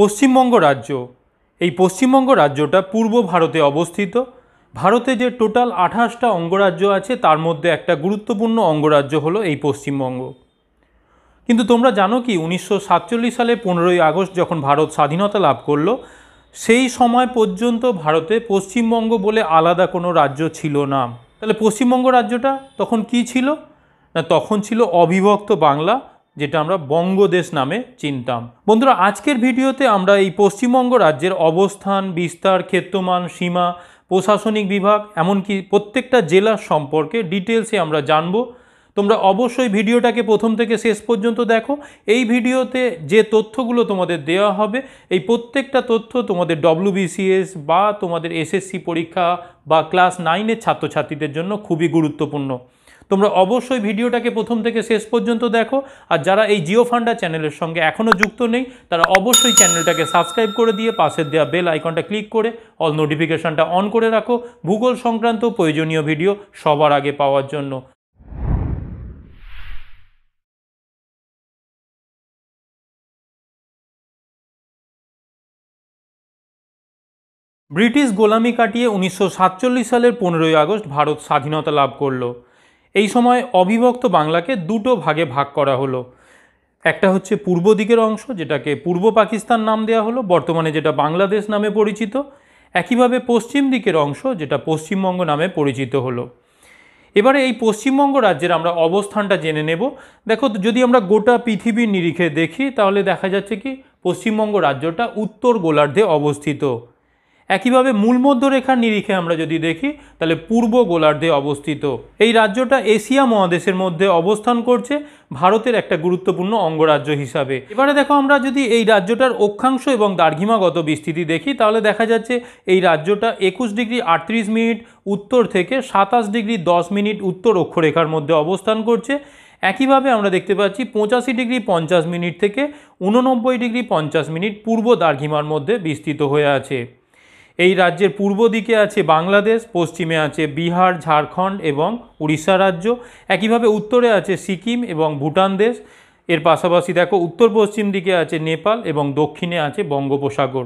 পশ্চিমবঙ্গ রাজ্য এই পশ্চিমবঙ্গ রাজ্যটা পূর্ব ভারতে অবস্থিত ভারতে যে টোটাল আঠাশটা অঙ্গরাজ্য আছে তার মধ্যে একটা গুরুত্বপূর্ণ অঙ্গরাজ্য হলো এই পশ্চিমবঙ্গ কিন্তু তোমরা জানো কি উনিশশো সালে পনেরোই আগস্ট যখন ভারত স্বাধীনতা লাভ করলো সেই সময় পর্যন্ত ভারতে পশ্চিমবঙ্গ বলে আলাদা কোনো রাজ্য ছিল না তাহলে পশ্চিমবঙ্গ রাজ্যটা তখন কি ছিল না তখন ছিল অবিভক্ত বাংলা যেটা আমরা বঙ্গদেশ নামে চিনতাম বন্ধুরা আজকের ভিডিওতে আমরা এই পশ্চিমবঙ্গ রাজ্যের অবস্থান বিস্তার ক্ষেত্রমান সীমা প্রশাসনিক বিভাগ এমনকি প্রত্যেকটা জেলা সম্পর্কে ডিটেলসে আমরা জানব তোমরা অবশ্যই ভিডিওটাকে প্রথম থেকে শেষ পর্যন্ত দেখো এই ভিডিওতে যে তথ্যগুলো তোমাদের দেওয়া হবে এই প্রত্যেকটা তথ্য তোমাদের ডব্লিউবিসিএস বা তোমাদের এসএসসি পরীক্ষা বা ক্লাস নাইনের ছাত্রছাত্রীদের জন্য খুবই গুরুত্বপূর্ণ তোমরা অবশ্যই ভিডিওটাকে প্রথম থেকে শেষ পর্যন্ত দেখো আর যারা এই জিও ফান্ডা চ্যানেলের সঙ্গে এখনও যুক্ত নেই তারা অবশ্যই চ্যানেলটাকে সাবস্ক্রাইব করে দিয়ে পাশের দেওয়া বেল আইকনটা ক্লিক করে অল নোটিফিকেশানটা অন করে রাখো ভূগোল সংক্রান্ত প্রয়োজনীয় ভিডিও সবার আগে পাওয়ার জন্য ব্রিটিশ গোলামি কাটিয়ে উনিশশো সালের পনেরোই আগস্ট ভারত স্বাধীনতা লাভ করলো এই সময় অবিভক্ত বাংলাকে দুটো ভাগে ভাগ করা হলো একটা হচ্ছে পূর্ব দিকের অংশ যেটাকে পূর্ব পাকিস্তান নাম দেওয়া হলো বর্তমানে যেটা বাংলাদেশ নামে পরিচিত একইভাবে পশ্চিম দিকের অংশ যেটা পশ্চিমবঙ্গ নামে পরিচিত হলো এবারে এই পশ্চিমবঙ্গ রাজ্যের আমরা অবস্থানটা জেনে নেব দেখো যদি আমরা গোটা পৃথিবীর নিরিখে দেখি তাহলে দেখা যাচ্ছে কি পশ্চিমবঙ্গ রাজ্যটা উত্তর গোলার্ধে অবস্থিত একইভাবে মূলমধ্যরেখার নিরিখে আমরা যদি দেখি তাহলে পূর্ব গোলার্ধে অবস্থিত এই রাজ্যটা এশিয়া মহাদেশের মধ্যে অবস্থান করছে ভারতের একটা গুরুত্বপূর্ণ অঙ্গরাজ্য হিসাবে এবারে দেখো আমরা যদি এই রাজ্যটার অক্ষাংশ এবং দার্ঘিমাগত বিস্তৃতি দেখি তাহলে দেখা যাচ্ছে এই রাজ্যটা একুশ ডিগ্রি আটত্রিশ মিনিট উত্তর থেকে সাতাশ ডিগ্রি দশ মিনিট উত্তর অক্ষরেখার মধ্যে অবস্থান করছে একইভাবে আমরা দেখতে পাচ্ছি পঁচাশি ডিগ্রি পঞ্চাশ মিনিট থেকে উননব্বই ডিগ্রি পঞ্চাশ মিনিট পূর্ব দার্ঘিমার মধ্যে বিস্তৃত হয়ে আছে এই রাজ্যের পূর্ব দিকে আছে বাংলাদেশ পশ্চিমে আছে বিহার ঝাড়খণ্ড এবং উড়িষ্যা রাজ্য একইভাবে উত্তরে আছে সিকিম এবং ভুটান দেশ এর পাশাপাশি দেখো উত্তর পশ্চিম দিকে আছে নেপাল এবং দক্ষিণে আছে বঙ্গোপসাগর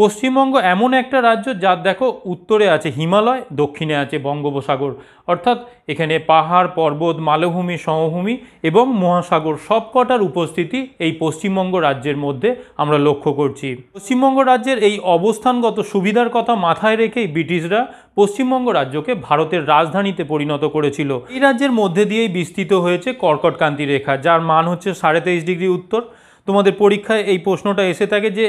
পশ্চিমবঙ্গ এমন একটা রাজ্য যার দেখো উত্তরে আছে হিমালয় দক্ষিণে আছে বঙ্গোপসাগর অর্থাৎ এখানে পাহাড় পর্বত মালভূমি সমভূমি এবং মহাসাগর সবকটার উপস্থিতি এই পশ্চিমবঙ্গ রাজ্যের মধ্যে আমরা লক্ষ্য করছি পশ্চিমবঙ্গ রাজ্যের এই অবস্থানগত সুবিধার কথা মাথায় রেখেই ব্রিটিশরা পশ্চিমবঙ্গ রাজ্যকে ভারতের রাজধানীতে পরিণত করেছিল এই রাজ্যের মধ্যে দিয়েই বিস্তৃত হয়েছে কর্কটকান্তি রেখা যার মান হচ্ছে সাড়ে তেইশ ডিগ্রি উত্তর তোমাদের পরীক্ষায় এই প্রশ্নটা এসে থাকে যে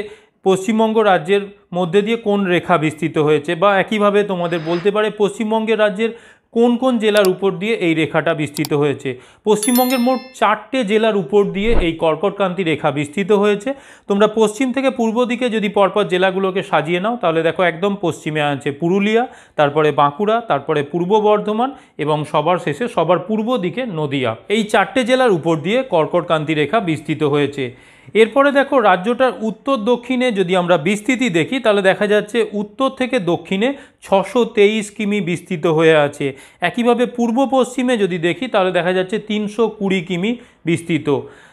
পশ্চিমবঙ্গ রাজ্যের মধ্যে দিয়ে কোন রেখা বিস্তৃত হয়েছে বা একইভাবে তোমাদের বলতে পারে পশ্চিমবঙ্গের রাজ্যের কোন কোন জেলার উপর দিয়ে এই রেখাটা বিস্তৃত হয়েছে পশ্চিমবঙ্গের মোট চারটে জেলার উপর দিয়ে এই কর্কটক্রান্তি রেখা বিস্তৃত হয়েছে তোমরা পশ্চিম থেকে পূর্ব দিকে যদি পরপর জেলাগুলোকে সাজিয়ে নাও তাহলে দেখো একদম পশ্চিমে আছে পুরুলিয়া তারপরে বাঁকুড়া তারপরে পূর্ব বর্ধমান এবং সবার শেষে সবার পূর্ব দিকে নদিয়া এই চারটে জেলার উপর দিয়ে কর্কটক্রান্তি রেখা বিস্তৃত হয়েছে এরপরে দেখো রাজ্যটার উত্তর দক্ষিণে যদি আমরা বিস্তৃতি দেখি তাহলে দেখা যাচ্ছে উত্তর থেকে দক্ষিণে ছশো তেইশ কিমি বিস্তৃত হয়ে আছে একইভাবে পূর্ব পশ্চিমে যদি দেখি তাহলে দেখা যাচ্ছে তিনশো কুড়ি কিমি বিস্তৃত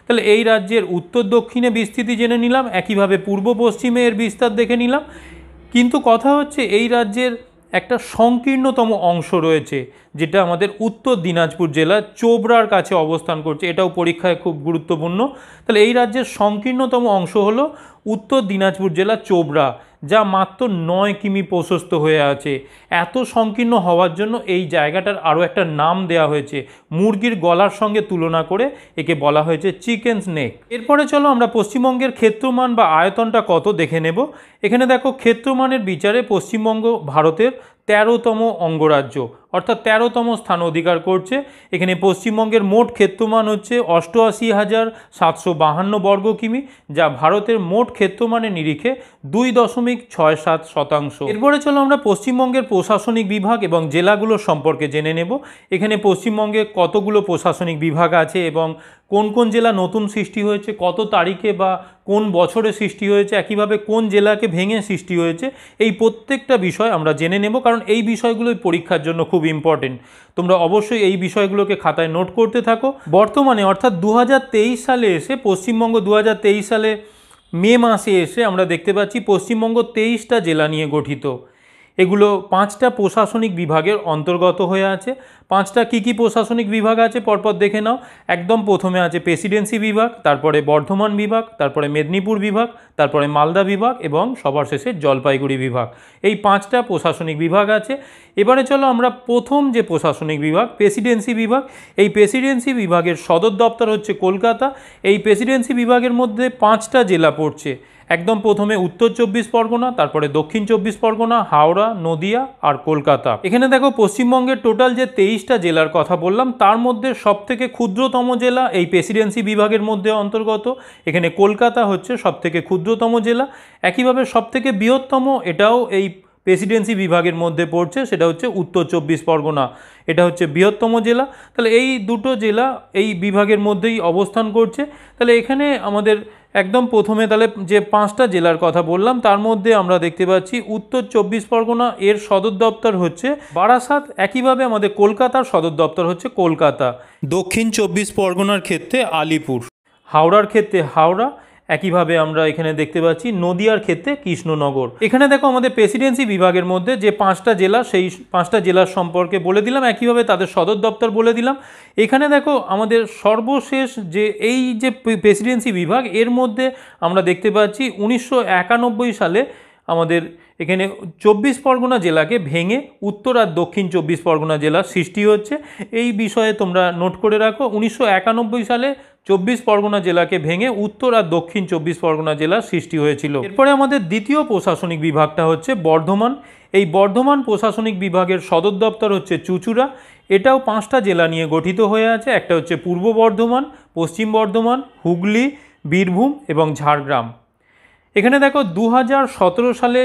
তাহলে এই রাজ্যের উত্তর দক্ষিণে বিস্তৃতি জেনে নিলাম একইভাবে পূর্ব পশ্চিমে এর বিস্তার দেখে নিলাম কিন্তু কথা হচ্ছে এই রাজ্যের একটা সংকীর্ণতম অংশ রয়েছে যেটা আমাদের উত্তর দিনাজপুর জেলার চোবড়ার কাছে অবস্থান করছে এটাও পরীক্ষায় খুব গুরুত্বপূর্ণ তাহলে এই রাজ্যের সংকীর্ণতম অংশ হলো উত্তর দিনাজপুর জেলার চোবড়া যা মাত্র নয় কিমি প্রশস্ত হয়ে আছে এত সংকীর্ণ হওয়ার জন্য এই জায়গাটার আরও একটা নাম দেয়া হয়েছে মুরগির গলার সঙ্গে তুলনা করে একে বলা হয়েছে চিকেন নেক এরপরে চলো আমরা পশ্চিমবঙ্গের ক্ষেত্রমান বা আয়তনটা কত দেখে নেব এখানে দেখো ক্ষেত্রমানের বিচারে পশ্চিমবঙ্গ ভারতের তেরোতম অঙ্গরাজ্য অর্থাৎ তেরোতম স্থান অধিকার করছে এখানে পশ্চিমবঙ্গের মোট ক্ষেত্রমান হচ্ছে অষ্টআশি হাজার সাতশো বাহান্ন বর্গ কিমি যা ভারতের মোট ক্ষেত্রমানের নিরিখে দুই দশমিক ছয় সাত শতাংশ এরপরে চলো আমরা পশ্চিমবঙ্গের প্রশাসনিক বিভাগ এবং জেলাগুলো সম্পর্কে জেনে নেব এখানে পশ্চিমবঙ্গে কতগুলো প্রশাসনিক বিভাগ আছে এবং কোন কোন জেলা নতুন সৃষ্টি হয়েছে কত তারিখে বা কোন বছরে সৃষ্টি হয়েছে একইভাবে কোন জেলাকে ভেঙে সৃষ্টি হয়েছে এই প্রত্যেকটা বিষয় আমরা জেনে নেব কারণ এই বিষয়গুলোই পরীক্ষার জন্য খুব ইম্পর্টেন্ট তোমরা অবশ্যই এই বিষয়গুলোকে খাতায় নোট করতে থাকো বর্তমানে অর্থাৎ দু সালে এসে পশ্চিমবঙ্গ দু সালে মে মাসে এসে আমরা দেখতে পাচ্ছি পশ্চিমবঙ্গ তেইশটা জেলা নিয়ে গঠিত এগুলো পাঁচটা প্রশাসনিক বিভাগের অন্তর্গত হয়ে আছে পাঁচটা কি কি প্রশাসনিক বিভাগ আছে পরপর দেখে নাও একদম প্রথমে আছে প্রেসিডেন্সি বিভাগ তারপরে বর্ধমান বিভাগ তারপরে মেদিনীপুর বিভাগ তারপরে মালদা বিভাগ এবং সবার শেষে জলপাইগুড়ি বিভাগ এই পাঁচটা প্রশাসনিক বিভাগ আছে এবারে চলো আমরা প্রথম যে প্রশাসনিক বিভাগ প্রেসিডেন্সি বিভাগ এই প্রেসিডেন্সি বিভাগের সদর দপ্তর হচ্ছে কলকাতা এই প্রেসিডেন্সি বিভাগের মধ্যে পাঁচটা জেলা পড়ছে একদম প্রথমে উত্তর চব্বিশ পরগনা তারপরে দক্ষিণ চব্বিশ পরগনা হাওড়া নদিয়া আর কলকাতা এখানে দেখো পশ্চিমবঙ্গের টোটাল যে তেইশটা জেলার কথা বললাম তার মধ্যে সবথেকে ক্ষুদ্রতম জেলা এই প্রেসিডেন্সি বিভাগের মধ্যে অন্তর্গত এখানে কলকাতা হচ্ছে সবথেকে ক্ষুদ্রতম জেলা একইভাবে সবথেকে বৃহত্তম এটাও এই প্রেসিডেন্সি বিভাগের মধ্যে পড়ছে সেটা হচ্ছে উত্তর চব্বিশ পরগনা এটা হচ্ছে বৃহত্তম জেলা তাহলে এই দুটো জেলা এই বিভাগের মধ্যেই অবস্থান করছে তাহলে এখানে আমাদের একদম প্রথমে তাহলে যে পাঁচটা জেলার কথা বললাম তার মধ্যে আমরা দেখতে পাচ্ছি উত্তর চব্বিশ পরগনা এর সদর দপ্তর হচ্ছে বারাসাত একইভাবে আমাদের কলকাতার সদর দপ্তর হচ্ছে কলকাতা দক্ষিণ চব্বিশ পরগনার ক্ষেত্রে আলিপুর হাওড়ার ক্ষেত্রে হাওড়া একইভাবে আমরা এখানে দেখতে পাচ্ছি নদিয়ার ক্ষেত্রে কৃষ্ণনগর এখানে দেখো আমাদের প্রেসিডেন্সি বিভাগের মধ্যে যে পাঁচটা জেলা সেই পাঁচটা জেলার সম্পর্কে বলে দিলাম একইভাবে তাদের সদর দপ্তর বলে দিলাম এখানে দেখো আমাদের সর্বশেষ যে এই যে প্রেসিডেন্সি বিভাগ এর মধ্যে আমরা দেখতে পাচ্ছি উনিশশো সালে আমাদের এখানে চব্বিশ পরগনা জেলাকে ভেঙে উত্তর আর দক্ষিণ চব্বিশ পরগনা জেলার সৃষ্টি হচ্ছে এই বিষয়ে তোমরা নোট করে রাখো উনিশশো সালে চব্বিশ পরগনা জেলাকে ভেঙে উত্তর আর দক্ষিণ চব্বিশ পরগনা জেলার সৃষ্টি হয়েছিল এরপরে আমাদের দ্বিতীয় প্রশাসনিক বিভাগটা হচ্ছে বর্ধমান এই বর্ধমান প্রশাসনিক বিভাগের সদর দপ্তর হচ্ছে চুচুড়া এটাও পাঁচটা জেলা নিয়ে গঠিত হয়ে আছে একটা হচ্ছে পূর্ব বর্ধমান পশ্চিম বর্ধমান হুগলি বীরভূম এবং ঝাড়গ্রাম এখানে দেখো দু সালে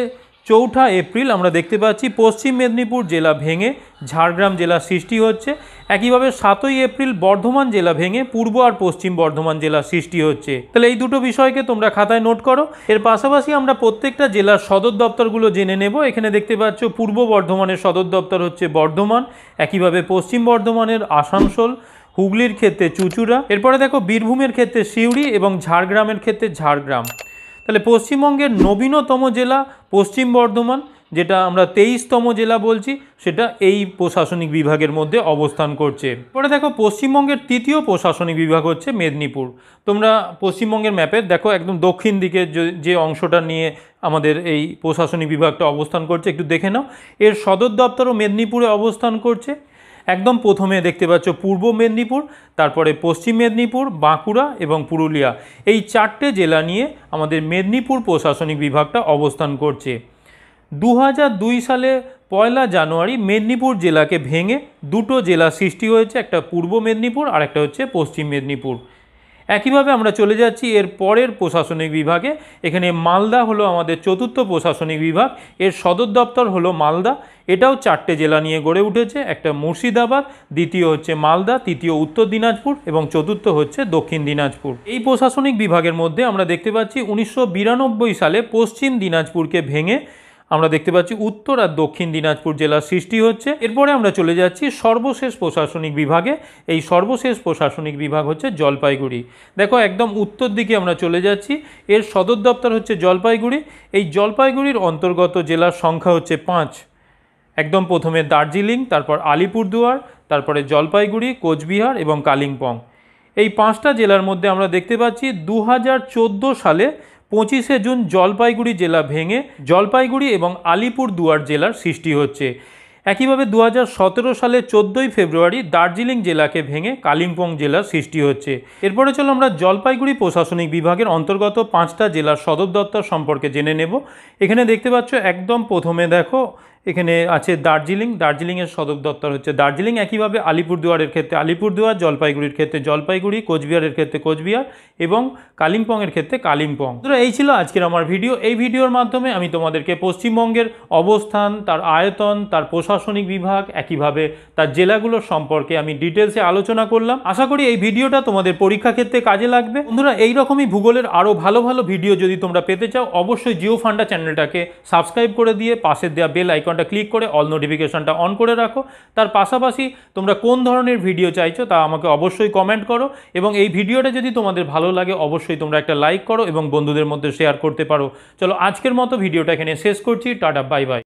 চৌঠা এপ্রিল আমরা দেখতে পাচ্ছি পশ্চিম মেদিনীপুর জেলা ভেঙে ঝাড়গ্রাম জেলা সৃষ্টি হচ্ছে একইভাবে সাতই এপ্রিল বর্ধমান জেলা ভেঙে পূর্ব আর পশ্চিম বর্ধমান জেলা সৃষ্টি হচ্ছে তাহলে এই দুটো বিষয়কে তোমরা খাতায় নোট করো এর পাশাপাশি আমরা প্রত্যেকটা জেলার সদর দপ্তরগুলো জেনে নেব এখানে দেখতে পাচ্ছ পূর্ব বর্ধমানের সদর দপ্তর হচ্ছে বর্ধমান একইভাবে পশ্চিম বর্ধমানের আসানসোল হুগলির ক্ষেত্রে চুচুড়া এরপরে দেখো বীরভূমের ক্ষেত্রে সিউড়ি এবং ঝাড়গ্রামের ক্ষেত্রে ঝাড়গ্রাম তাহলে পশ্চিমবঙ্গের নবীনতম জেলা পশ্চিম বর্ধমান যেটা আমরা তেইশতম জেলা বলছি সেটা এই প্রশাসনিক বিভাগের মধ্যে অবস্থান করছে পরে দেখো পশ্চিমবঙ্গের তৃতীয় প্রশাসনিক বিভাগ হচ্ছে মেদিনীপুর তোমরা পশ্চিমবঙ্গের ম্যাপে দেখো একদম দক্ষিণ দিকে যে অংশটা নিয়ে আমাদের এই প্রশাসনিক বিভাগটা অবস্থান করছে একটু দেখে নাও এর সদর দপ্তরও মেদিনীপুরে অবস্থান করছে একদম প্রথমে দেখতে পাচ্ছ পূর্ব মেদিনীপুর তারপরে পশ্চিম মেদিনীপুর বাঁকুড়া এবং পুরুলিয়া এই চারটে জেলা নিয়ে আমাদের মেদিনীপুর প্রশাসনিক বিভাগটা অবস্থান করছে দু সালে পয়লা জানুয়ারি মেদিনীপুর জেলাকে ভেঙে দুটো জেলা সৃষ্টি হয়েছে একটা পূর্ব মেদিনীপুর আর একটা হচ্ছে পশ্চিম মেদিনীপুর একইভাবে আমরা চলে যাচ্ছি এর পরের প্রশাসনিক বিভাগে এখানে মালদা হলো আমাদের চতুর্থ প্রশাসনিক বিভাগ এর সদর দপ্তর হলো মালদা এটাও চারটে জেলা নিয়ে গড়ে উঠেছে একটা মুর্শিদাবাদ দ্বিতীয় হচ্ছে মালদা তৃতীয় উত্তর দিনাজপুর এবং চতুর্থ হচ্ছে দক্ষিণ দিনাজপুর এই প্রশাসনিক বিভাগের মধ্যে আমরা দেখতে পাচ্ছি উনিশশো সালে পশ্চিম দিনাজপুরকে ভেঙে আমরা দেখতে পাচ্ছি উত্তর আর দক্ষিণ দিনাজপুর জেলার সৃষ্টি হচ্ছে এরপরে আমরা চলে যাচ্ছি সর্বশেষ প্রশাসনিক বিভাগে এই সর্বশেষ প্রশাসনিক বিভাগ হচ্ছে জলপাইগুড়ি দেখো একদম উত্তর দিকে আমরা চলে যাচ্ছি এর সদর দপ্তর হচ্ছে জলপাইগুড়ি এই জলপাইগুড়ির অন্তর্গত জেলার সংখ্যা হচ্ছে পাঁচ একদম প্রথমে দার্জিলিং তারপর আলিপুরদুয়ার তারপরে জলপাইগুড়ি কোচবিহার এবং কালিম্পং এই পাঁচটা জেলার মধ্যে আমরা দেখতে পাচ্ছি দু সালে পঁচিশে জুন জলপাইগুড়ি জেলা ভেঙে জলপাইগুড়ি এবং আলিপুর দুয়ার জেলার সৃষ্টি হচ্ছে একইভাবে দু সালে চোদ্দোই ফেব্রুয়ারি দার্জিলিং জেলাকে ভেঙে কালিম্পং জেলার সৃষ্টি হচ্ছে এরপরে চলো আমরা জলপাইগুড়ি প্রশাসনিক বিভাগের অন্তর্গত পাঁচটা জেলার সদর দপ্তর সম্পর্কে জেনে নেব এখানে দেখতে পাচ্ছ একদম প্রথমে দেখো এখানে আছে দার্জিলিং দার্জিলিংয়ের সদর দপ্তর হচ্ছে দার্জিলিং একইভাবে আলিপুরদুয়ারের ক্ষেত্রে আলিপুরদুয়ার জলপাইগুড়ির ক্ষেত্রে জলপাইগুড়ি কোচবিহারের ক্ষেত্রে কোচবিহার এবং কালিম্পংয়ের ক্ষেত্রে কালিম্পং তো এই ছিল আজকের আমার ভিডিও এই ভিডিওর মাধ্যমে আমি তোমাদেরকে পশ্চিমবঙ্গের অবস্থান তার আয়তন তার প্রশাসনিক বিভাগ একইভাবে তার জেলাগুলোর সম্পর্কে আমি ডিটেলসে আলোচনা করলাম আশা করি এই ভিডিওটা তোমাদের পরীক্ষা ক্ষেত্রে কাজে লাগবে বন্ধুরা এইরকমই ভূগোলের আরও ভালো ভালো ভিডিও যদি তোমরা পেতে চাও অবশ্যই জিও ফান্ডা চ্যানেলটাকে সাবস্ক্রাইব করে দিয়ে পাশে দেওয়া বেল আইকন আইকনটা ক্লিক করে অল নোটিফিকেশানটা অন করে রাখো তার পাশাপাশি তোমরা কোন ধরনের ভিডিও চাইছো তা আমাকে অবশ্যই কমেন্ট করো এবং এই ভিডিওটা যদি তোমাদের ভালো লাগে অবশ্যই তোমরা একটা লাইক করো এবং বন্ধুদের মধ্যে শেয়ার করতে পারো চলো আজকের মতো ভিডিওটা এখানে শেষ করছি টাটা বাই বাই